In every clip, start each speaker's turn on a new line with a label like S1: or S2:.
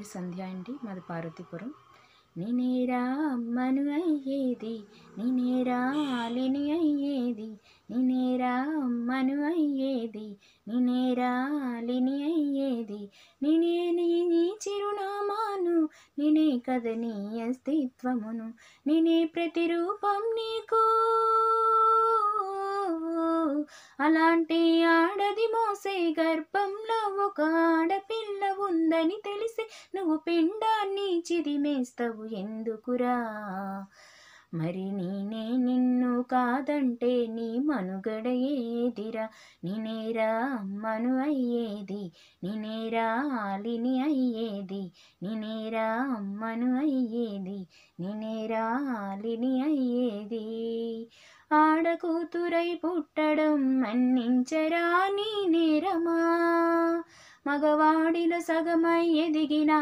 S1: పేరు సంధ్య అండి మాది పార్వతీపురం నేనేరా అమ్మను అయ్యేది నేనేరా ఆలిని అయ్యేది నేనేరా అమ్మను అయ్యేది నేనేరా ఆలిని అయ్యేది నేనే నీ చిరునామాను నేనే కథ నీ అస్తిత్వమును నేనే ప్రతిరూపం నీకు అలాంటి ఆడది మోసే గర్భంలో ఒక ఆడపి ఉందని తెలిసి నువ్వు పిండాన్ని చిదిమేస్తావు ఎందుకురా మరి నేనే నిన్ను కాదంటే నీ మనుగడ ఏదిరా నేనేరా మను అయ్యేది నేనేరా ఆలిని అయ్యేది నినేరా అమ్మను అయ్యేది నినేరా ఆలిని అయ్యేది ఆడకూతురై పుట్టడం మన్నించరా నీ నేరమా మగవాడిలో సగమై ఎదిగిన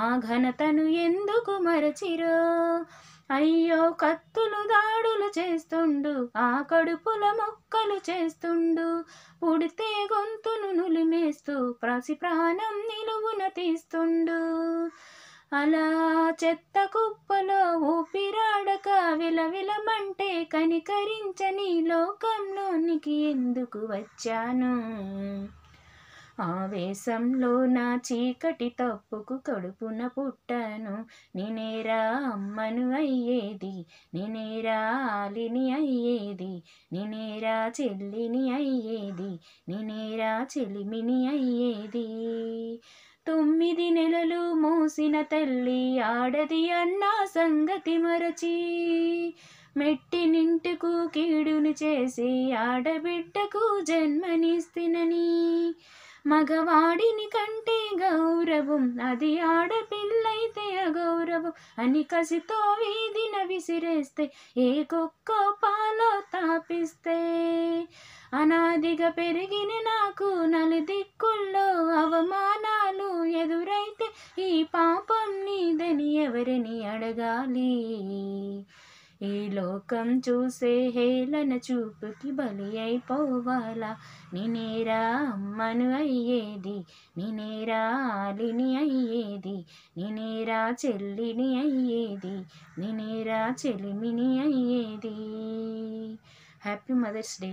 S1: ఆ ఘనతను ఎందుకు మరచిరో అయ్యో కత్తులు దాడులు చేస్తుండు ఆ కడుపుల మొక్కలు చేస్తుండు పుడితే గొంతును నులిమేస్తూ ప్రసి ప్రాణం నిలువున తీస్తుండు అలా చెత్త కుప్పలో ఊపిరాడక విలవిలమంటే కనికరించని లోకంలోనికి ఎందుకు వచ్చాను ఆవేశంలో నా చీకటి తప్పుకు కడుపున పుట్టాను నినేరా అమ్మను అయ్యేది నేనేరా ఆలిని అయ్యేది నేనేరా చెల్లిని అయ్యేది నినేరా చెలిమిని అయ్యేది తొమ్మిది నెలలు మూసిన తల్లి ఆడది అన్న సంగతి మరచి మెట్టినింటికు కీడుని చేసి ఆడబిడ్డకు జన్మనిస్తినని మగవాడిని కంటే గౌరవం అది ఆడపిల్లైతే అగౌరవం అని కసితో వీధిన విసిరేస్తే ఏ కుక్క పాలో తాపిస్తే అనాదిగా పెరిగిన నాకు నలుదిక్కుల్లో అవమానాలు ఎదురైతే ఈ పాపం నీదని ఎవరిని అడగాలి ఈ లోకం చూసే హేళన చూపుకి బలి అయిపోవాలా నినేరా అమ్మను అయ్యేది నినేరా ఆలిని అయ్యేది నినేరా చెల్లిని అయ్యేది నినేరా చెలిమిని అయ్యేది హ్యాపీ మదర్స్ డే